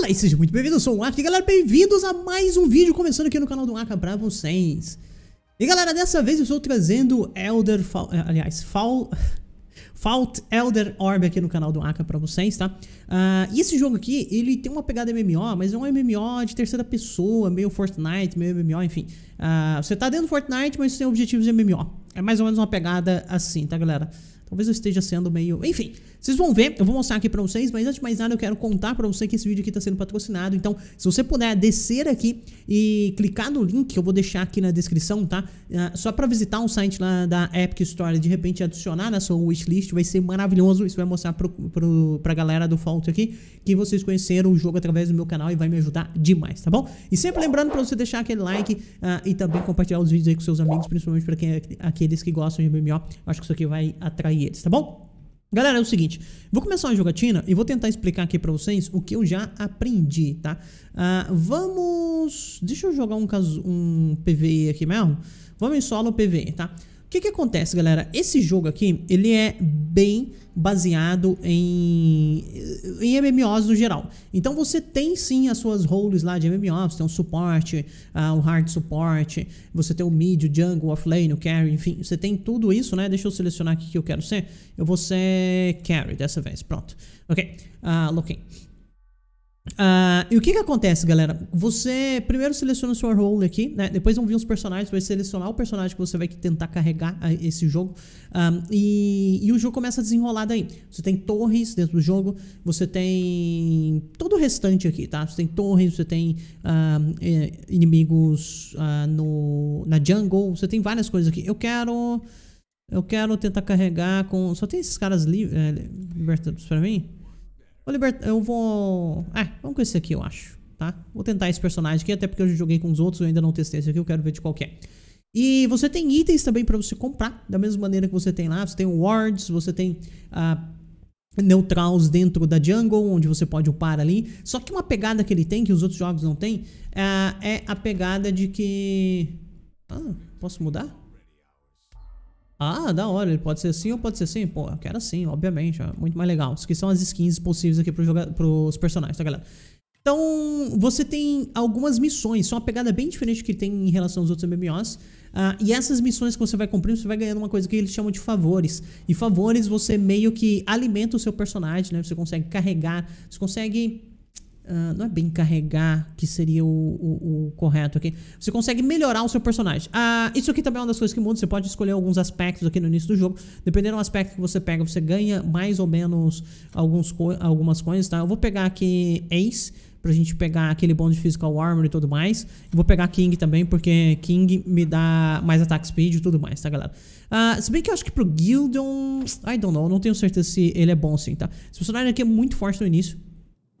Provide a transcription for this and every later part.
Olá e sejam muito bem-vindos, eu sou o Ark, galera, bem-vindos a mais um vídeo começando aqui no canal do Aka pra vocês. E galera, dessa vez eu estou trazendo Elder, Fall, eh, aliás, Fall, Fault Elder Orb aqui no canal do Aka pra vocês, tá? Uh, e esse jogo aqui, ele tem uma pegada MMO, mas é um MMO de terceira pessoa, meio Fortnite, meio MMO, enfim. Uh, você tá dentro do Fortnite, mas tem objetivos MMO. É mais ou menos uma pegada assim, tá galera? Talvez eu esteja sendo meio... Enfim, vocês vão ver, eu vou mostrar aqui pra vocês, mas antes de mais nada eu quero contar pra você que esse vídeo aqui tá sendo patrocinado. Então, se você puder descer aqui e clicar no link que eu vou deixar aqui na descrição, tá? Ah, só pra visitar um site lá da Epic Store de repente adicionar na sua wishlist, vai ser maravilhoso. Isso vai mostrar pro, pro, pra galera do Fault aqui que vocês conheceram o jogo através do meu canal e vai me ajudar demais, tá bom? E sempre lembrando pra você deixar aquele like uh, e também compartilhar os vídeos aí com seus amigos, principalmente pra quem, é aqueles que gostam de MMO. Acho que isso aqui vai atrair eles, tá bom? Galera, é o seguinte, vou começar uma jogatina e vou tentar explicar aqui pra vocês o que eu já aprendi, tá? Uh, vamos... deixa eu jogar um, caso, um PVE aqui mesmo. Vamos em solo PVE, tá? que, que acontece, galera? Esse jogo aqui, ele é bem baseado em, em MMOs no geral. Então você tem sim as suas roles lá de MMOs, tem o suporte, uh, ah, o hard suporte, você tem o mid, o jungle, o offlane, o carry, enfim, você tem tudo isso, né? Deixa eu selecionar aqui que eu quero ser. Eu vou ser carry dessa vez, pronto. Ok, uh, ah, login. Uh, e o que que acontece, galera? Você primeiro seleciona o seu role aqui, né? Depois vão vir os personagens, vai selecionar o personagem que você vai tentar carregar ah, esse jogo. Um, ah, e, e, o jogo começa a desenrolar daí. Você tem torres dentro do jogo, você tem todo o restante aqui, tá? Você tem torres, você tem um, é, inimigos uh, no, na jungle, você tem várias coisas aqui. Eu quero... Eu quero tentar carregar com... Só tem esses caras li, é, libertados pra mim? Vou libertar... Eu vou... É, vamos com esse aqui, eu acho, tá? Vou tentar esse personagem aqui, até porque eu já joguei com os outros, eu ainda não testei esse aqui, eu quero ver de qual que é. E você tem itens também para você comprar, da mesma maneira que você tem lá. Você tem wards, você tem... Ah, neutrals dentro da jungle, onde você pode upar ali. Só que uma pegada que ele tem, que os outros jogos não tem, é, ah, é a pegada de que... Ah, posso mudar? Ah, da hora, ele pode ser assim ou pode ser assim? Pô, eu quero assim, obviamente, é muito mais legal. Isso aqui são as skins possíveis aqui para os pros personagens, tá galera? Então, você tem algumas missões, são uma pegada bem diferente que tem em relação aos outros MMOs. Uh, ah, e essas missões que você vai cumprindo, você vai ganhando uma coisa que eles chamam de favores. E favores você meio que alimenta o seu personagem, né? Você consegue carregar, você consegue ah, não é bem carregar que seria o, o, o, correto aqui. Você consegue melhorar o seu personagem. Ah, isso aqui também é uma das coisas que muda. Você pode escolher alguns aspectos aqui no início do jogo. Dependendo do aspecto que você pega, você ganha mais ou menos alguns co algumas coisas, tá? Eu vou pegar aqui Ace pra gente pegar aquele bom de Physical Armor e tudo mais. Eu vou pegar King também, porque King me dá mais attack speed e tudo mais, tá, galera? Uh, se bem que eu acho que pro Guildon... É I don't know, não tenho certeza se ele é bom assim, tá? Esse personagem aqui é muito forte no início.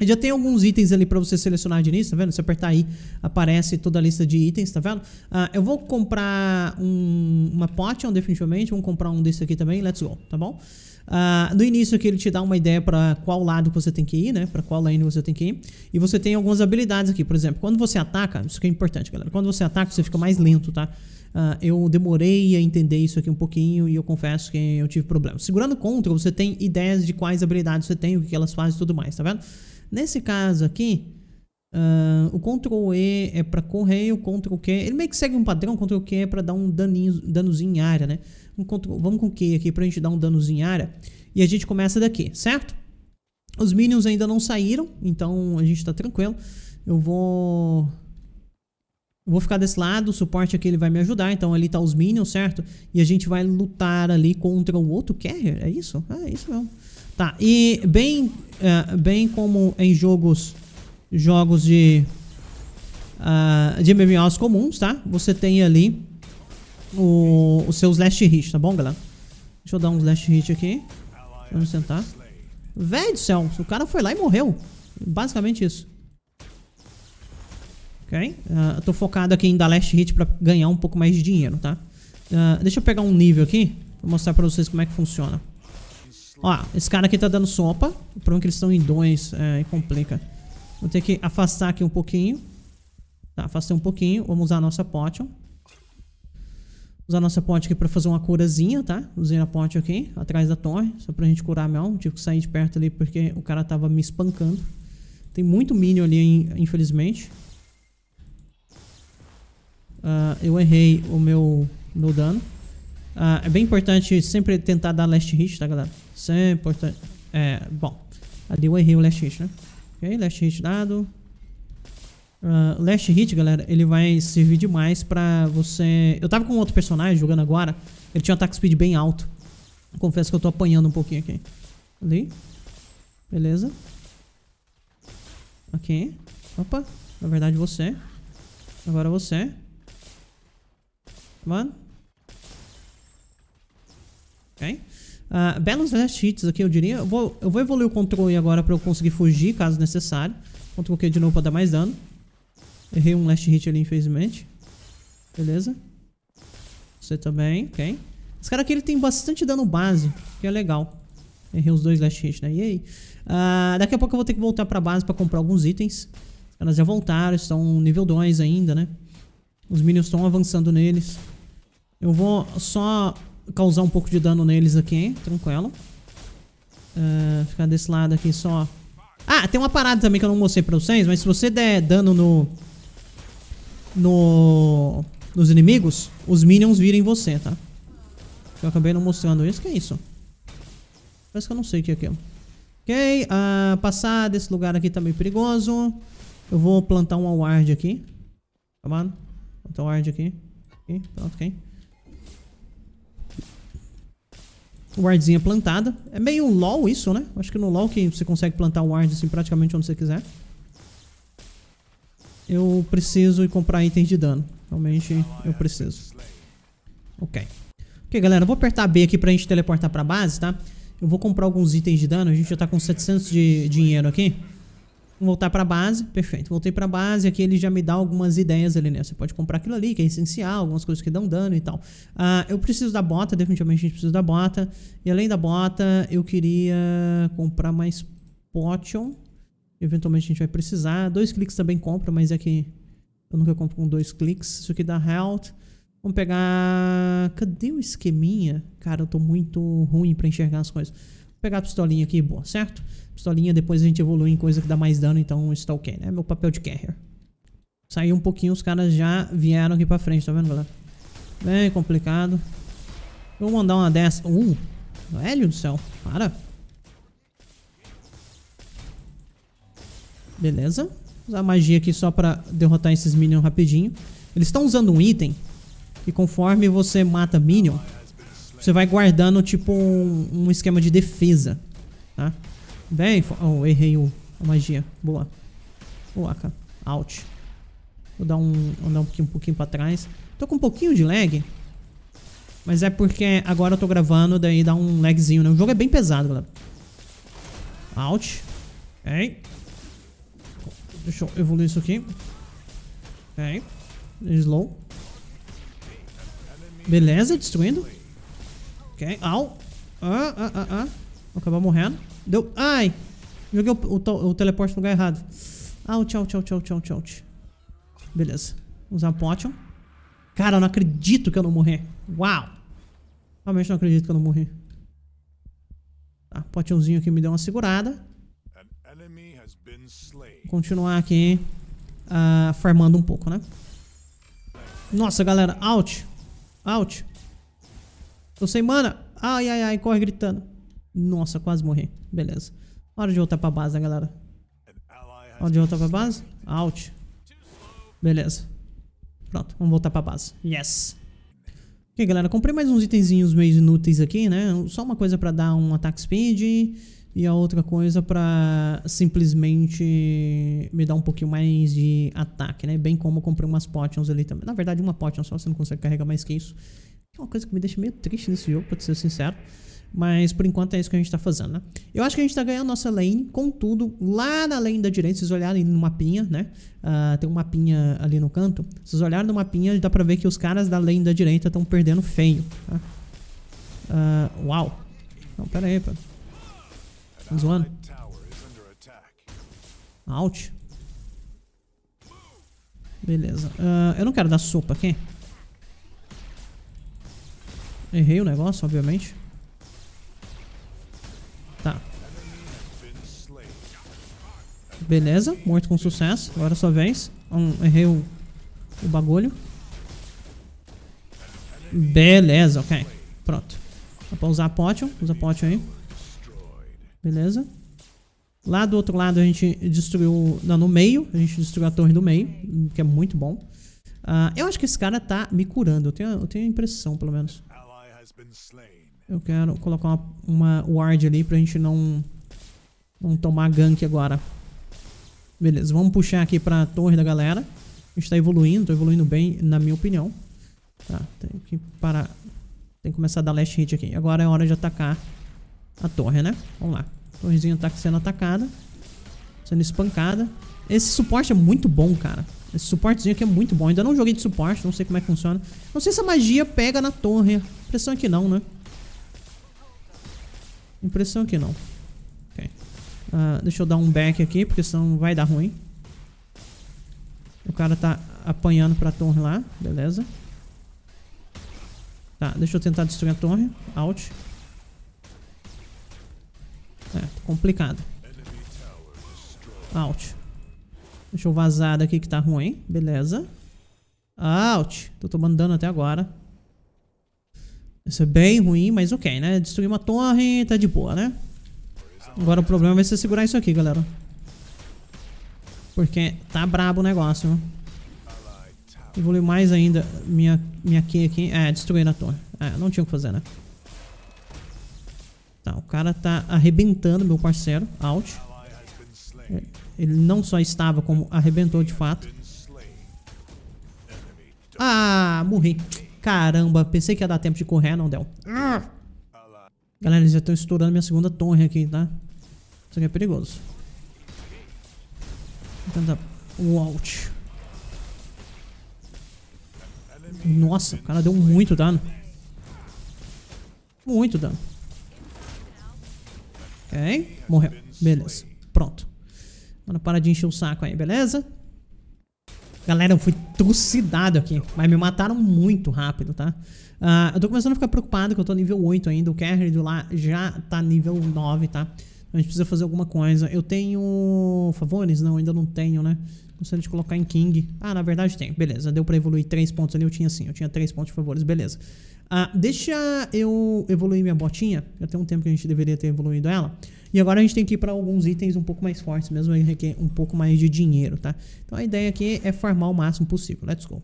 Já tem alguns itens ali para você selecionar de início, tá vendo? Se apertar aí, aparece toda a lista de itens, tá vendo? Ah, eu vou comprar um, uma potion, definitivamente. Vamos comprar um desse aqui também. Let's go, tá bom? Uh, ah, no início aqui ele te dá uma ideia para qual lado você tem que ir, né? Para qual lane você tem que ir. E você tem algumas habilidades aqui. Por exemplo, quando você ataca, isso que é importante, galera. Quando você ataca, você fica mais lento, tá? Uh, eu demorei a entender isso aqui um pouquinho e eu confesso que eu tive problemas. Segurando contra, você tem ideias de quais habilidades você tem, o que elas fazem e tudo mais, tá vendo? Nesse caso aqui, uh, o Ctrl E é para correr, o Ctrl Q... Ele meio que segue um padrão, o Ctrl Q é para dar um daninho, danozinho em área, né? Um vamos com o Q aqui para a gente dar um danozinho em área. E a gente começa daqui, certo? Os Minions ainda não saíram, então a gente está tranquilo. Eu vou... Eu vou ficar desse lado, o suporte aqui ele vai me ajudar, então ali tá os minions, certo? E a gente vai lutar ali contra o outro carrier, é isso? Ah, é isso mesmo. Tá, e bem, uh, bem como em jogos, jogos de, uh, de MMOs comuns, tá? Você tem ali o, os seus last hit, tá bom, galera? Deixa eu dar uns last hit aqui. Vamos sentar. Velho do céu, o cara foi lá e morreu. Basicamente isso. Ok? Uh, eu tô focado aqui em dar last hit pra ganhar um pouco mais de dinheiro, tá? Uh, deixa eu pegar um nível aqui. Vou mostrar pra vocês como é que funciona. Ó, esse cara aqui tá dando sopa. O problema é que eles estão em dois é, e complica. Vou ter que afastar aqui um pouquinho. Tá, afastei um pouquinho. Vamos usar a nossa pote. Usar a nossa pote aqui pra fazer uma curazinha, tá? Usei a pote aqui, atrás da torre. Só pra gente curar mel. Tive que sair de perto ali porque o cara tava me espancando. Tem muito minion ali, infelizmente. Uh, eu errei o meu, meu dano. Ah, é bem importante sempre tentar dar last hit, tá, galera? Sempre é importante. É, bom. Ali eu errei o last hit, né? Ok, last hit dado. Uh, last hit, galera, ele vai servir demais pra você... Eu tava com outro personagem jogando agora. Ele tinha um ataque speed bem alto. Confesso que eu tô apanhando um pouquinho aqui. Ali. Beleza. Ok. Opa. Na verdade, você. Agora você. Mano ok? Uh, belos last hits aqui, eu diria. Eu vou, eu vou evoluir o controle agora pra eu conseguir fugir, caso necessário. Ctrl Q de novo pra dar mais dano. Errei um last hit ali, infelizmente. Beleza. Você também, ok. Esse cara aqui ele tem bastante dano base, que é legal. Errei os dois last hit, né? E aí? Uh, daqui a pouco eu vou ter que voltar pra base pra comprar alguns itens. Elas já voltaram, estão nível 2 ainda, né? Os minions estão avançando neles. Eu vou só causar um pouco de dano neles aqui, tranquilo. Uh, ficar desse lado aqui só. Ah, tem uma parada também que eu não mostrei pra vocês, mas se você der dano no... No... Nos inimigos, os minions viram em você, tá? Eu acabei não mostrando isso, que é isso? Parece que eu não sei o que é aquilo. Ok, uh, passar desse lugar aqui tá meio perigoso. Eu vou plantar um ward aqui. Tá bom? Plantar um ward aqui. aqui. Pronto, ok. Wardzinha plantada. É meio LOL isso, né? Acho que no LOL que você consegue plantar um ward assim praticamente onde você quiser. Eu preciso ir comprar itens de dano. Realmente eu preciso. Ok. Ok, galera, eu vou apertar B aqui pra gente teleportar pra base, tá? Eu vou comprar alguns itens de dano. A gente já tá com 700 de dinheiro aqui voltar para base, perfeito. Voltei para base, aqui ele já me dá algumas ideias ali, né? Você pode comprar aquilo ali, que é essencial, algumas coisas que dão dano e tal. Uh, eu preciso da bota, definitivamente a gente precisa da bota. E além da bota, eu queria comprar mais potion. Eventualmente a gente vai precisar. Dois cliques também compra, mas é que eu nunca compro com dois cliques. Isso aqui dá health. Vamos pegar... Cadê o esqueminha? Cara, eu tô muito ruim pra enxergar as coisas pegar a pistolinha aqui, boa, certo? Pistolinha, depois a gente evolui em coisa que dá mais dano, então está ok, né? Meu papel de carrier. Saiu um pouquinho, os caras já vieram aqui pra frente, tá vendo, galera? Bem complicado. vou mandar uma dessa. Uh, velho do céu, para. Beleza. Vou usar magia aqui só pra derrotar esses minions rapidinho. Eles estão usando um item que conforme você mata minion, você vai guardando tipo um, um esquema de defesa, tá? Bem, oh, errei o, a magia. Boa. Boa, cara. Out. Vou dar um, andar um pouquinho, um pouquinho pra trás. Tô com um pouquinho de lag. Mas é porque agora eu tô gravando, daí dá um lagzinho, né? O jogo é bem pesado, galera. Out. Ok. Deixa eu evoluir isso aqui. Ok. Slow. Beleza, destruindo. Ok. Au. Ah, ah, ah, ah. Vou acabar morrendo. Deu. Ai. Joguei o, o, o teleporte no lugar errado. Au, tchau, tchau, tchau, tchau, tchau. Beleza. Usar um potion. Cara, eu não acredito que eu não morri. Uau. Realmente não acredito que eu não morri. Tá, potionzinho aqui me deu uma segurada. Continuar aqui uh, farmando um pouco, né? Nossa, galera. Out. Out. Tô sem mana. Ai, ai, ai, corre gritando. Nossa, quase morri. Beleza. Hora de voltar pra base, né, galera? Hora de voltar pra base. Out. Beleza. Pronto, vamos voltar pra base. Yes. Ok, galera, comprei mais uns itenzinhos meio inúteis aqui, né? Só uma coisa pra dar um attack speed e a outra coisa pra simplesmente me dar um pouquinho mais de ataque, né? Bem como comprei umas potions ali também. Na verdade, uma potion só, você não consegue carregar mais que isso é uma coisa que me deixa meio triste nesse jogo, pra ser sincero. Mas por enquanto é isso que a gente tá fazendo, né? Eu acho que a gente tá ganhando nossa lane, contudo, lá na lane da direita, se vocês olharem no mapinha, né? Uh, tem um mapinha ali no canto. Se vocês olharem no mapinha, dá pra ver que os caras da lane da direita estão perdendo feio, tá? Uh, uau! Não, pera aí, pera. Tá zoando. Out. Beleza. Uh, eu não quero dar sopa aqui. Okay? Errei o negócio, obviamente. Tá. Beleza, morto com sucesso. Agora é sua vez. Um, errei o, o bagulho. Beleza, ok. Pronto. Dá pra usar a potion. Usa a potion aí. Beleza. Lá do outro lado a gente destruiu... Não, no meio. A gente destruiu a torre do meio. Que é muito bom. Uh, eu acho que esse cara tá me curando. Eu tenho, eu tenho a impressão, pelo menos. Eu quero colocar uma, uma ward ali pra gente não, não tomar gank agora. Beleza, vamos puxar aqui pra torre da galera. A gente tá evoluindo, tô evoluindo bem, na minha opinião. Tá, tem que parar. Tem que começar a dar last hit aqui. Agora é hora de atacar a torre, né? Vamos lá. Torrezinha tá sendo atacada. Sendo espancada. Esse suporte é muito bom, cara. Esse suportezinho aqui é muito bom. Ainda não joguei de suporte, não sei como é que funciona. Não sei se a magia pega na torre. Impressão é que não, né? Impressão é que não. Ok. Uh, deixa eu dar um back aqui, porque senão vai dar ruim. O cara tá apanhando pra torre lá. Beleza. Tá, deixa eu tentar destruir a torre. Out. É, tá complicado. Out. Deixa eu vazar daqui que tá ruim. Beleza. Out. Tô tomando dano até agora. Isso é bem ruim, mas ok, né? Destruir uma torre, tá de boa, né? Agora o problema vai ser segurar isso aqui, galera. Porque tá brabo o negócio. Evoluir mais ainda minha, minha Q aqui. É, destruir a torre. É, não tinha o que fazer, né? Tá, o cara tá arrebentando meu parceiro. Out. Ele não só estava, como arrebentou de fato. Ah, morri. Caramba, pensei que ia dar tempo de correr, não deu. Ah. Galera, eles já estão estourando minha segunda torre aqui, tá? Isso aqui é perigoso. Vou tentar tá, o alt. Nossa, o cara deu muito dano. Muito dano. Ok, morreu. Beleza, pronto. Mano, para de encher o saco aí, beleza? Galera, eu fui trucidado aqui. Mas me mataram muito rápido, tá? Uh, eu tô começando a ficar preocupado que eu tô nível 8 ainda. O do lá já tá nível 9, tá? Então a gente precisa fazer alguma coisa. Eu tenho favores? Não, ainda não tenho, né? Gostaria de colocar em King. Ah, na verdade tem. Beleza, deu pra evoluir 3 pontos ali. Eu tinha sim, eu tinha 3 pontos de favores. Beleza. Ah, deixa eu evoluir minha botinha. Já tem um tempo que a gente deveria ter evoluído ela. E agora a gente tem que ir para alguns itens um pouco mais fortes, mesmo aí requer um pouco mais de dinheiro, tá? Então a ideia aqui é farmar o máximo possível. Let's go.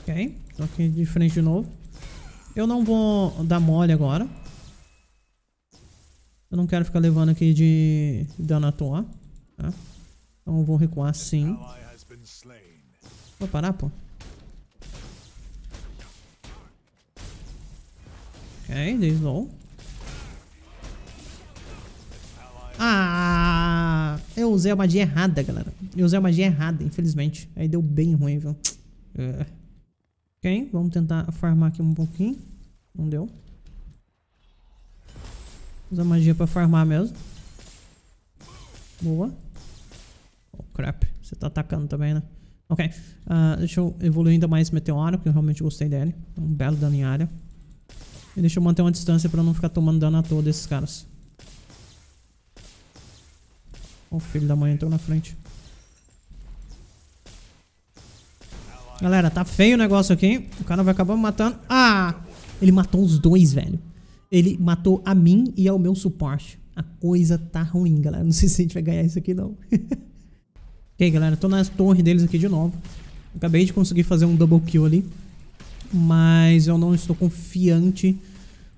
Ok, tô aqui de frente de novo. Eu não vou dar mole agora. Eu não quero ficar levando aqui de dano à toa, tá? Então eu vou recuar sim. Vou parar, pô. Ok, dei slow. Ah, eu usei a magia errada, galera. Eu usei a magia errada, infelizmente. Aí deu bem ruim, viu? É. Ok, vamos tentar farmar aqui um pouquinho. Não deu. Usa magia pra farmar mesmo. Boa. Oh, crap. Você tá atacando também, né? Ok. Uh, deixa eu evoluir ainda mais meteoro, porque eu realmente gostei dele. Um belo dano em área. E deixa eu manter uma distância pra não ficar tomando dano à toa desses caras. O filho da mãe entrou na frente. Galera, tá feio o negócio aqui. O cara vai acabar me matando. Ah! Ele matou os dois, velho. Ele matou a mim e ao meu suporte. A coisa tá ruim, galera. Não sei se a gente vai ganhar isso aqui, não. ok, galera. Tô nas torres deles aqui de novo. Acabei de conseguir fazer um double kill ali. Mas eu não estou confiante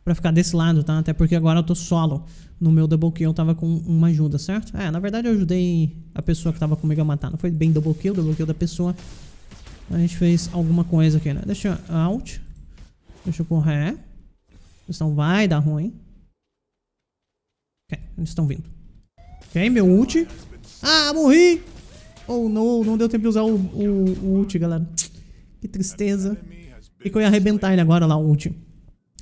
para ficar desse lado, tá? Até porque agora eu tô solo. No meu double kill eu tava com uma ajuda, certo? É, na verdade eu ajudei a pessoa que tava comigo a matar. Não foi bem double kill, double kill da pessoa. A gente fez alguma coisa aqui, né? Deixa eu... Alt. Deixa eu correr. Eles não vai dar ruim. Ok, eles estão vindo. Ok, meu ult. Ah, morri! Oh, não. Não deu tempo de usar o, o, o ult, galera. Que tristeza. E que eu ia arrebentar ele agora lá, o ult.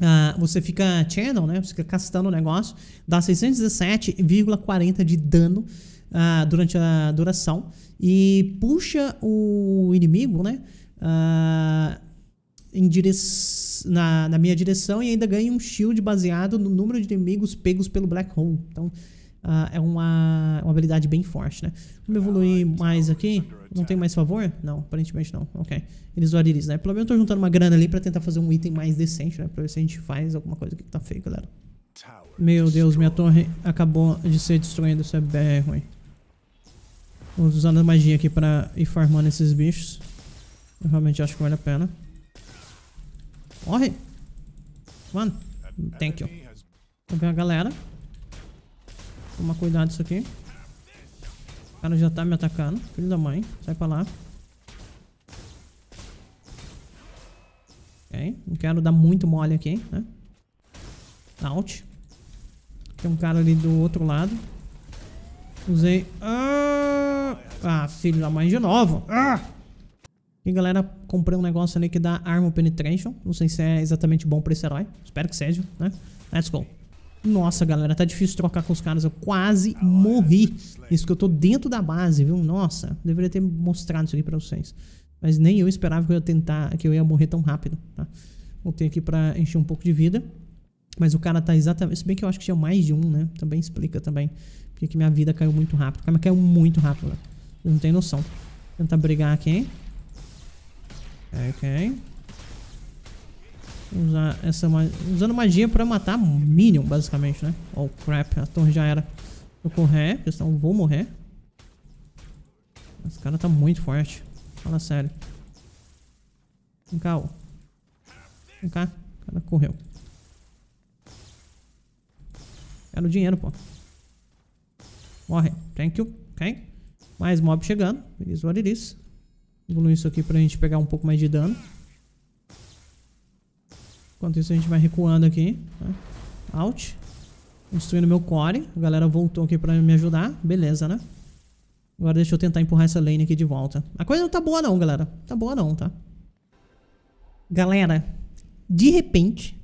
Uh, você fica channel, né? Você fica castando o negócio, dá 617,40 de dano uh, durante a duração e puxa o inimigo, né? Uh, em dire... na, na minha direção e ainda ganha um shield baseado no número de inimigos pegos pelo Black Hole. Então, uh, é uma, uma habilidade bem forte, né? Vamos evoluir mais aqui. Não tem mais favor? Não, aparentemente não. Ok. Eles doaram né? Pelo menos eu tô juntando uma grana ali pra tentar fazer um item mais decente, né? Pra ver se a gente faz alguma coisa aqui que tá feio, galera. Meu Deus, minha torre acabou de ser destruída. Isso é bem ruim. Vamos usar a magia aqui pra ir farmando esses bichos. Eu realmente acho que vale a pena. Morre! Mano, thank you. Então vem a galera. Tomar cuidado isso aqui. O cara já tá me atacando. Filho da mãe. Sai pra lá. Ok. Não quero dar muito mole aqui, né? Out. Tem um cara ali do outro lado. Usei... Ah, ah filho da mãe de novo. Ah! E galera, comprei um negócio ali que dá Armor Penetration. Não sei se é exatamente bom pra esse herói. Espero que seja, né? Let's go. Nossa, galera, tá difícil trocar com os caras. Eu quase morri. Isso que eu tô dentro da base, viu? Nossa, deveria ter mostrado isso aqui pra vocês. Mas nem eu esperava que eu ia tentar, que eu ia morrer tão rápido, tá? Voltei aqui pra encher um pouco de vida. Mas o cara tá exatamente... Se bem que eu acho que tinha mais de um, né? Também explica também. Porque que minha vida caiu muito rápido. Mas caiu muito rápido, né? Eu não tenho noção. Tentar brigar aqui. Ok usar essa magia. Usando magia pra matar Minion, basicamente, né? Oh, crap. A torre já era. Vou correr, porque senão vou morrer. Esse cara tá muito forte. Fala sério. Vem cá, ó. Vem cá. O cara correu. Quero dinheiro, pô. Morre. Thank you. Ok. Mais mob chegando. Beleza, what it is. Evoluir isso aqui pra gente pegar um pouco mais de dano. Enquanto isso, a gente vai recuando aqui. Out. Né? Construindo meu core. A galera voltou aqui pra me ajudar. Beleza, né? Agora deixa eu tentar empurrar essa lane aqui de volta. A coisa não tá boa não, galera. Tá boa não, tá? Galera, de repente,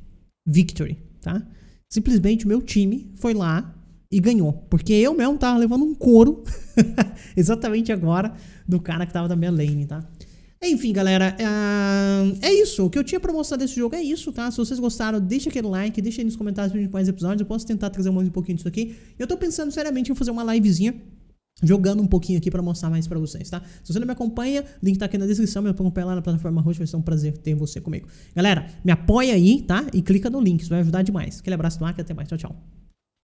victory, tá? Simplesmente o meu time foi lá e ganhou. Porque eu mesmo tava levando um couro exatamente agora do cara que tava da minha lane, tá? Enfim, galera, uh, é isso. O que eu tinha pra mostrar desse jogo é isso, tá? Se vocês gostaram, deixa aquele like, deixa aí nos comentários pra gente mais episódios. Eu posso tentar trazer mais um pouquinho disso aqui. Eu tô pensando seriamente em fazer uma livezinha jogando um pouquinho aqui para mostrar mais para vocês, tá? Se você não me acompanha, o link tá aqui na descrição, me acompanha lá na plataforma Roxa, vai ser um prazer ter você comigo. Galera, me apoia aí, tá? E clica no link, isso vai ajudar demais. Aquele abraço do Mac, até mais, tchau, tchau.